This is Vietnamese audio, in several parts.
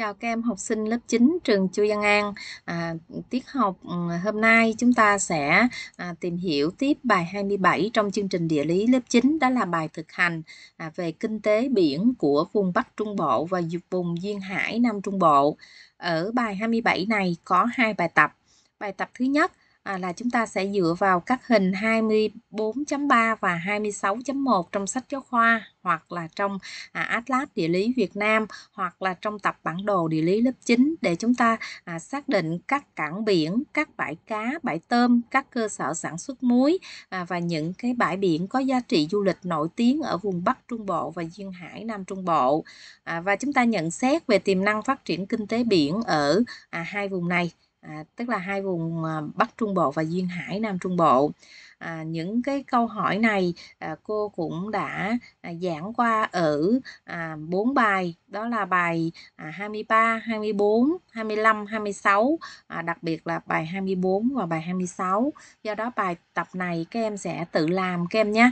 Chào các em học sinh lớp 9 trường Chu Văn An. À, tiết học ừ, hôm nay chúng ta sẽ à, tìm hiểu tiếp bài 27 trong chương trình địa lý lớp 9 đó là bài thực hành à, về kinh tế biển của vùng Bắc Trung Bộ và vùng duyên hải Nam Trung Bộ. Ở bài 27 này có hai bài tập. Bài tập thứ nhất à, là chúng ta sẽ dựa vào các hình 24.3 và 26.1 trong sách giáo khoa hoặc là trong à, Atlas địa lý Việt Nam hoặc là trong tập bản đồ địa lý lớp 9 để chúng ta à, xác định các cảng biển, các bãi cá, bãi tôm, các cơ sở sản xuất muối à, và những cái bãi biển có giá trị du lịch nổi tiếng ở vùng Bắc Trung Bộ và Duyên Hải Nam Trung Bộ à, và chúng ta nhận xét về tiềm năng phát triển kinh tế biển ở à, hai vùng này à, tức là hai vùng à, Bắc Trung Bộ và Duyên Hải Nam Trung Bộ. À, những cái câu hỏi này à, cô cũng đã à, giảng qua ở à, 4 bài đó là bài à, 23, 24, 25, 26 à, đặc biệt là bài 24 và bài 26 do đó bài tập này các em sẽ tự làm các em nhé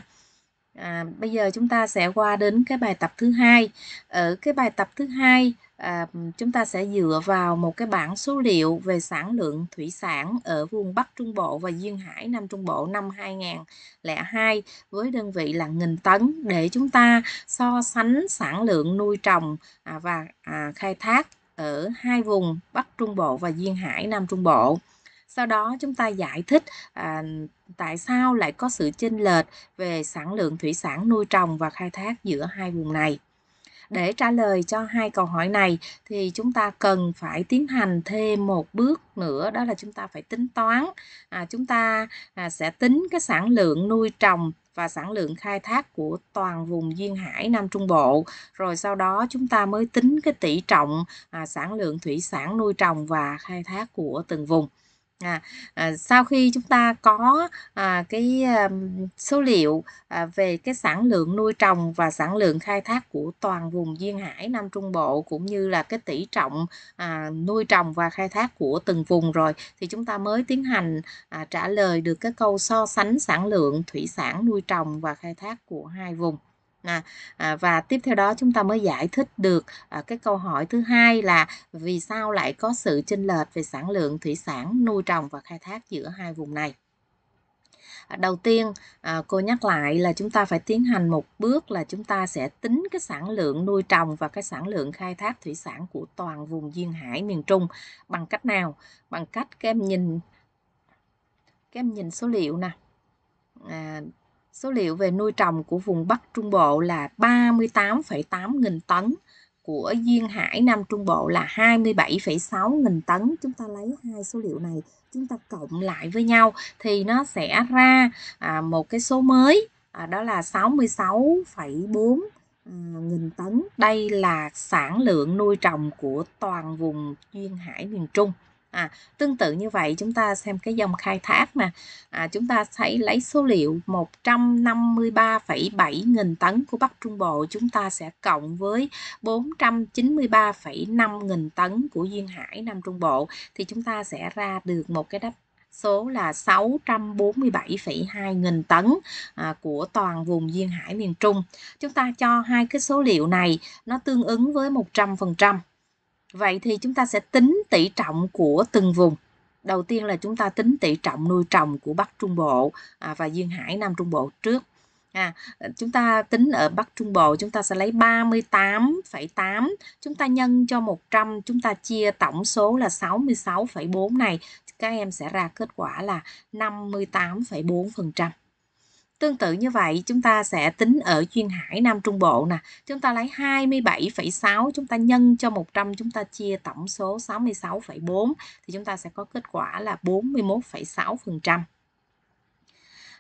À, bây giờ chúng ta sẽ qua đến cái bài tập thứ hai. Ở cái bài tập thứ hai à, chúng ta sẽ dựa vào một cái bảng số liệu về sản lượng thủy sản ở vùng Bắc Trung Bộ và Duyên Hải Nam Trung Bộ năm 2002 với đơn vị là nghìn tấn để chúng ta so sánh sản lượng nuôi trồng à, và à, khai thác ở hai vùng Bắc Trung Bộ và Duyên Hải Nam Trung Bộ sau đó chúng ta giải thích à, tại sao lại có sự chênh lệch về sản lượng thủy sản nuôi trồng và khai thác giữa hai vùng này để trả lời cho hai câu hỏi này thì chúng ta cần phải tiến hành thêm một bước nữa đó là chúng ta phải tính toán à, chúng ta à, sẽ tính cái sản lượng nuôi trồng và sản lượng khai thác của toàn vùng duyên hải Nam Trung Bộ rồi sau đó chúng ta mới tính cái tỷ trọng à, sản lượng thủy sản nuôi trồng và khai thác của từng vùng À, à, sau khi chúng ta có à, cái à, số liệu à, về cái sản lượng nuôi trồng và sản lượng khai thác của toàn vùng duyên hải Nam Trung Bộ cũng như là cái tỷ trọng à, nuôi trồng và khai thác của từng vùng rồi thì chúng ta mới tiến hành à, trả lời được cái câu so sánh sản lượng thủy sản nuôi trồng và khai thác của hai vùng. À, và tiếp theo đó chúng ta mới giải thích được à, cái câu hỏi thứ hai là vì sao lại có sự chênh lệch về sản lượng thủy sản nuôi trồng và khai thác giữa hai vùng này à, đầu tiên à, cô nhắc lại là chúng ta phải tiến hành một bước là chúng ta sẽ tính cái sản lượng nuôi trồng và cái sản lượng khai thác thủy sản của toàn vùng duyên hải miền trung bằng cách nào bằng cách các em nhìn các em nhìn số liệu nè à, Số liệu về nuôi trồng của vùng Bắc Trung Bộ là 38,8 nghìn tấn, của Duyên Hải Nam Trung Bộ là 27,6 nghìn tấn. Chúng ta lấy hai số liệu này chúng ta cộng lại với nhau thì nó sẽ ra à, một cái số mới à, đó là 66,4 à, nghìn tấn. Đây là sản lượng nuôi trồng của toàn vùng Duyên Hải miền Trung. À, tương tự như vậy chúng ta xem cái dòng khai thác mà à, chúng ta thấy lấy số liệu 153,7 nghìn tấn của Bắc Trung Bộ chúng ta sẽ cộng với 493,5 nghìn tấn của Duyên Hải Nam Trung Bộ thì chúng ta sẽ ra được một cái đáp số là 647,2 nghìn tấn à, của toàn vùng duyên hải miền Trung. Chúng ta cho hai cái số liệu này nó tương ứng với 100%. Vậy thì chúng ta sẽ tính tỷ trọng của từng vùng. Đầu tiên là chúng ta tính tỷ trọng nuôi trồng của Bắc Trung Bộ à, và Duyên Hải Nam Trung Bộ trước. À, chúng ta tính ở Bắc Trung Bộ chúng ta sẽ lấy 38,8 chúng ta nhân cho 100 chúng ta chia tổng số là 66,4 này các em sẽ ra kết quả là 58,4 phần trăm Tương tự như vậy, chúng ta sẽ tính ở chuyên hải Nam Trung Bộ nè. Chúng ta lấy 27,6 chúng ta nhân cho 100 chúng ta chia tổng số 66,4 thì chúng ta sẽ có kết quả là 41,6%.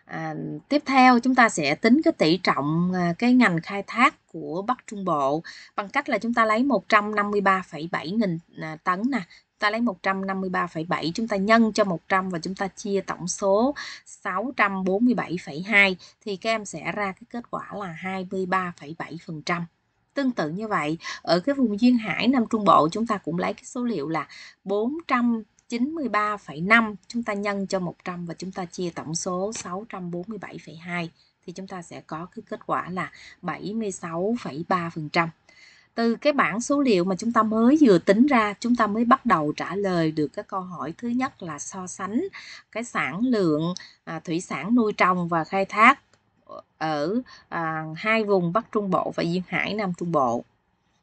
À, tiếp theo chúng ta sẽ tính cái tỷ trọng à, cái ngành khai thác của Bắc Trung Bộ bằng cách là chúng ta lấy 153,7 nghìn à, tấn nè ta lấy 153,7 chúng ta nhân cho 100 và chúng ta chia tổng số 647,2 thì các em sẽ ra cái kết quả là 23,7%. Tương tự như vậy, ở cái vùng duyên hải Nam Trung Bộ chúng ta cũng lấy cái số liệu là 400 93,5 chúng ta nhân cho 100 và chúng ta chia tổng số 647,2 thì chúng ta sẽ có cái kết quả là 76,3%. Từ cái bảng số liệu mà chúng ta mới vừa tính ra, chúng ta mới bắt đầu trả lời được cái câu hỏi thứ nhất là so sánh cái sản lượng à, thủy sản nuôi trồng và khai thác ở à, hai vùng Bắc Trung Bộ và Duyên Hải Nam Trung Bộ.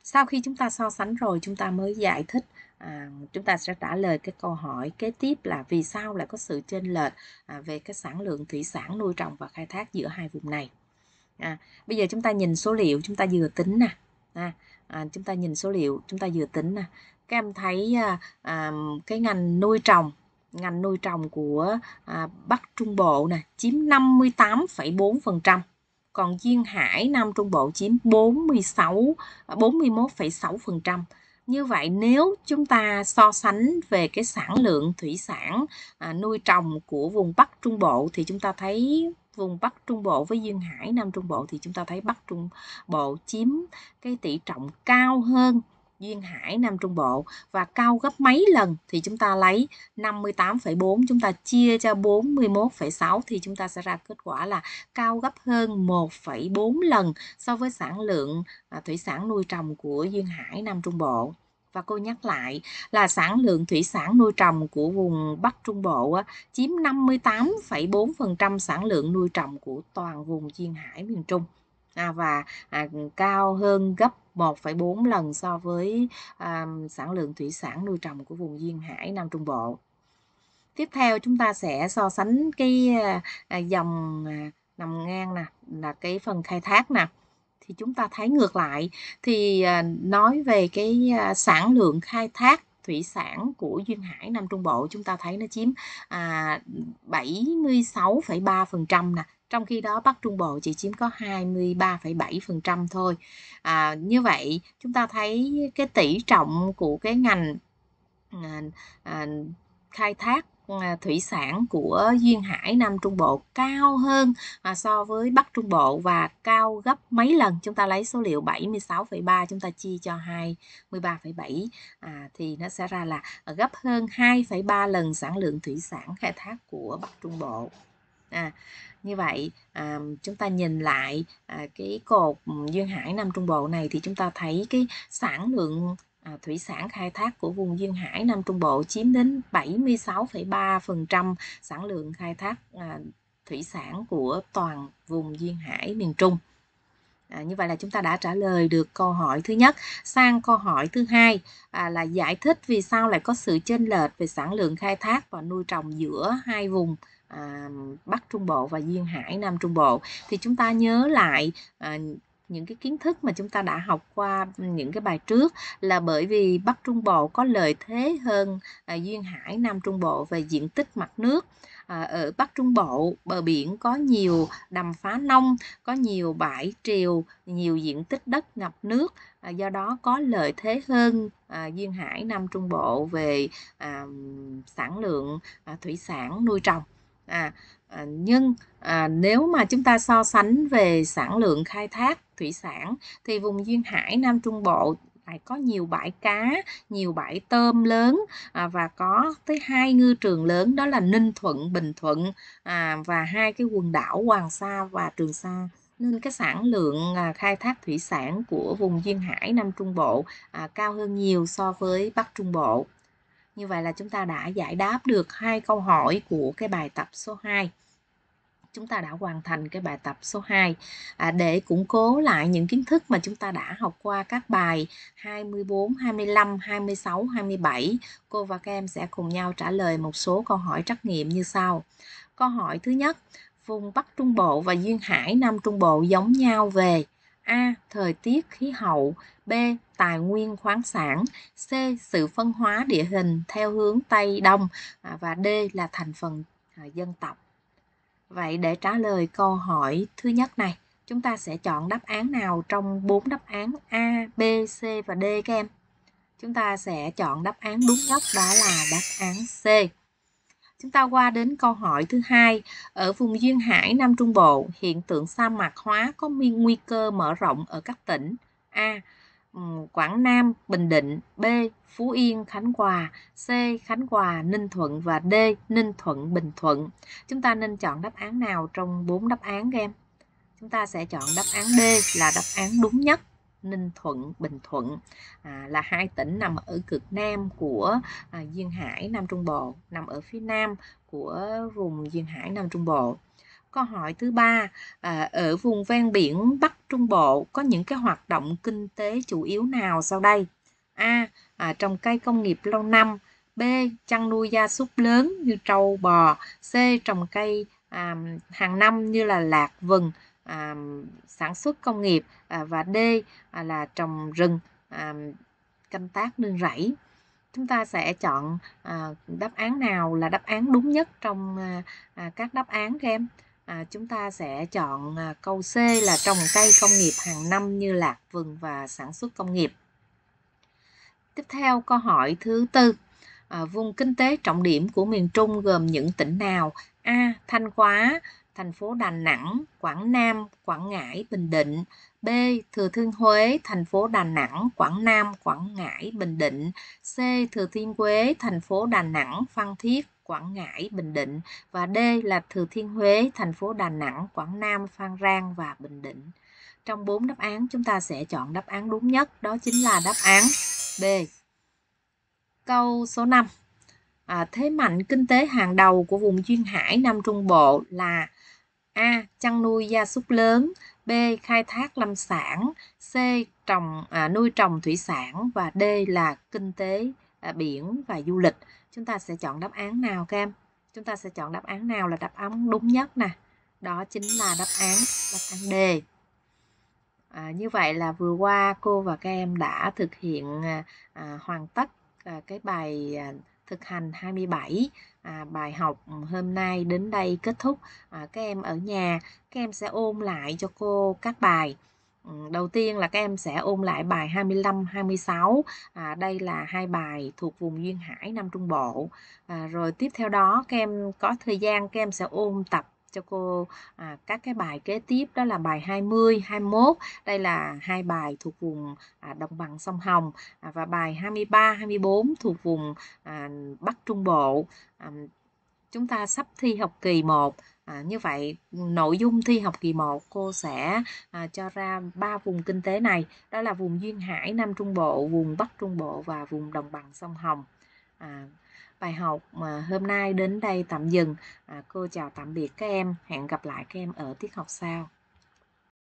Sau khi chúng ta so sánh rồi, chúng ta mới giải thích à, chúng ta sẽ trả lời cái câu hỏi kế tiếp là vì sao lại có sự chênh lệch à, về cái sản lượng thủy sản nuôi trồng và khai thác giữa hai vùng này à, bây giờ chúng ta nhìn số liệu chúng ta vừa tính nè à, à, chúng ta nhìn số liệu chúng ta vừa tính nè các em thấy à, à, cái ngành nuôi trồng ngành nuôi trồng của à, Bắc Trung Bộ nè chiếm 58,4% còn duyên hải Nam Trung Bộ chiếm 46 41,6% như vậy nếu chúng ta so sánh về cái sản lượng thủy sản à, nuôi trồng của vùng bắc trung bộ thì chúng ta thấy vùng bắc trung bộ với duyên hải nam trung bộ thì chúng ta thấy bắc trung bộ chiếm cái tỷ trọng cao hơn Duyên Hải Nam Trung Bộ và cao gấp mấy lần thì chúng ta lấy 58,4 chúng ta chia cho 41,6 thì chúng ta sẽ ra kết quả là cao gấp hơn 1,4 lần so với sản lượng à, thủy sản nuôi trồng của Duyên Hải Nam Trung Bộ và cô nhắc lại là sản lượng thủy sản nuôi trồng của vùng Bắc Trung Bộ chiếm 58,4% sản lượng nuôi trồng của toàn vùng duyên hải miền Trung à, và à, cao hơn gấp 1,4 lần so với à, sản lượng thủy sản nuôi trồng của vùng duyên hải Nam Trung Bộ. Tiếp theo chúng ta sẽ so sánh cái à, dòng à, nằm ngang nè là cái phần khai thác nè thì chúng ta thấy ngược lại thì à, nói về cái à, sản lượng khai thác thủy sản của duyên hải Nam Trung Bộ chúng ta thấy nó chiếm à, 76,3% nè trong khi đó Bắc Trung Bộ chỉ chiếm có 23,7% thôi à, như vậy chúng ta thấy cái tỷ trọng của cái ngành à, à, khai thác à, thủy sản của duyên hải nam trung bộ cao hơn à, so với bắc trung bộ và cao gấp mấy lần chúng ta lấy số liệu 76,3 chúng ta chia cho 23,7 à, thì nó sẽ ra là gấp hơn 2,3 lần sản lượng thủy sản khai thác của bắc trung bộ à như vậy à, chúng ta nhìn lại à, cái cột ừ, duyên hải nam trung bộ này thì chúng ta thấy cái sản lượng à, thủy sản khai thác của vùng duyên hải nam trung bộ chiếm đến 76,3% sản lượng khai thác à, thủy sản của toàn vùng duyên hải miền trung À, như vậy là chúng ta đã trả lời được câu hỏi thứ nhất. Sang câu hỏi thứ hai à, là giải thích vì sao lại có sự chênh lệch về sản lượng khai thác và nuôi trồng giữa hai vùng à, Bắc Trung Bộ và Duyên Hải Nam Trung Bộ thì chúng ta nhớ lại à, những cái kiến thức mà chúng ta đã học qua những cái bài trước là bởi vì Bắc Trung Bộ có lợi thế hơn à, Duyên Hải Nam Trung Bộ về diện tích mặt nước à, ở Bắc Trung Bộ bờ biển có nhiều đầm phá nông có nhiều bãi triều nhiều diện tích đất ngập nước à, do đó có lợi thế hơn à, Duyên Hải Nam Trung Bộ về à, sản lượng à, thủy sản nuôi trồng À, à, nhưng à, nếu mà chúng ta so sánh về sản lượng khai thác thủy sản thì vùng duyên hải nam trung bộ lại có nhiều bãi cá, nhiều bãi tôm lớn à, và có tới hai ngư trường lớn đó là Ninh Thuận, Bình Thuận à, và hai cái quần đảo Hoàng Sa và Trường Sa nên cái sản lượng à, khai thác thủy sản của vùng duyên hải Nam Trung Bộ à, cao hơn nhiều so với Bắc Trung Bộ. Như vậy là chúng ta đã giải đáp được hai câu hỏi của cái bài tập số 2 chúng ta đã hoàn thành cái bài tập số 2 à, để củng cố lại những kiến thức mà chúng ta đã học qua các bài 24, 25, 26, 27. Cô và các em sẽ cùng nhau trả lời một số câu hỏi trắc nghiệm như sau. Câu hỏi thứ nhất, vùng Bắc Trung Bộ và Duyên Hải Nam Trung Bộ giống nhau về A. Thời tiết, khí hậu B. Tài nguyên khoáng sản C. Sự phân hóa địa hình theo hướng Tây Đông à, và D. là thành phần à, dân tộc Vậy để trả lời câu hỏi thứ nhất này chúng ta sẽ chọn đáp án nào trong bốn đáp án A, B, C và D các em? Chúng ta sẽ chọn đáp án đúng nhất đó là đáp án C. Chúng ta qua đến câu hỏi thứ hai. Ở vùng duyên hải Nam Trung Bộ, hiện tượng sa mạc hóa có nguy cơ mở rộng ở các tỉnh A. Quảng Nam, Bình Định, B. Phú Yên, Khánh Hòa, C. Khánh Hòa, Ninh Thuận và D. Ninh Thuận, Bình Thuận. Chúng ta nên chọn đáp án nào trong bốn đáp án các em? Chúng ta sẽ chọn đáp án D là đáp án đúng nhất ninh thuận bình thuận à, là hai tỉnh nằm ở cực nam của à, duyên hải nam trung bộ nằm ở phía nam của vùng duyên hải nam trung bộ câu hỏi thứ ba à, ở vùng ven biển bắc trung bộ có những cái hoạt động kinh tế chủ yếu nào sau đây a à, trồng cây công nghiệp lâu năm b chăn nuôi gia súc lớn như trâu bò c trồng cây à, hàng năm như là lạc vừng à, sản xuất công nghiệp à, và D à, là trồng rừng à, canh tác nương rẫy chúng ta sẽ chọn à, đáp án nào là đáp án đúng nhất trong à, à, các đáp án các em à, chúng ta sẽ chọn à, câu C là trồng cây công nghiệp hàng năm như lạc vườn và sản xuất công nghiệp tiếp theo câu hỏi thứ tư à, vùng kinh tế trọng điểm của miền Trung gồm những tỉnh nào A Thanh Hóa thành phố Đà Nẵng, Quảng Nam, Quảng Ngãi, Bình Định. B. Thừa Thiên Huế, thành phố Đà Nẵng, Quảng Nam, Quảng Ngãi, Bình Định. C. Thừa Thiên Huế, thành phố Đà Nẵng, Phan Thiết, Quảng Ngãi, Bình Định. Và D là Thừa Thiên Huế, thành phố Đà Nẵng, Quảng Nam, Phan Rang và Bình Định. Trong 4 đáp án, chúng ta sẽ chọn đáp án đúng nhất, đó chính là đáp án B. Câu số 5 à, thế mạnh kinh tế hàng đầu của vùng duyên hải Nam Trung Bộ là A. Chăn nuôi gia súc lớn B. Khai thác lâm sản C. Trồng à, nuôi trồng thủy sản và D là kinh tế à, biển và du lịch chúng ta sẽ chọn đáp án nào các em chúng ta sẽ chọn đáp án nào là đáp án đúng nhất nè đó chính là đáp án đáp án D à, như vậy là vừa qua cô và các em đã thực hiện à, à, hoàn tất à, cái bài à, thực hành 27 à, bài học ừ, hôm nay đến đây kết thúc à, các em ở nhà các em sẽ ôn lại cho cô các bài ừ, Đầu tiên là các em sẽ ôn lại bài 25, 26. À, đây là hai bài thuộc vùng duyên hải Nam Trung Bộ. À, rồi tiếp theo đó các em có thời gian các em sẽ ôn tập cho cô à, các cái bài kế tiếp đó là bài 20, 21. Đây là hai bài thuộc vùng à, đồng bằng sông Hồng à, và bài 23, 24 thuộc vùng à, Bắc Trung Bộ. À, chúng ta sắp thi học kỳ 1 À, như vậy nội dung thi học kỳ 1 cô sẽ à, cho ra ba vùng kinh tế này đó là vùng duyên hải nam trung bộ vùng bắc trung bộ và vùng đồng bằng sông hồng à, bài học mà hôm nay đến đây tạm dừng à, cô chào tạm biệt các em hẹn gặp lại các em ở tiết học sau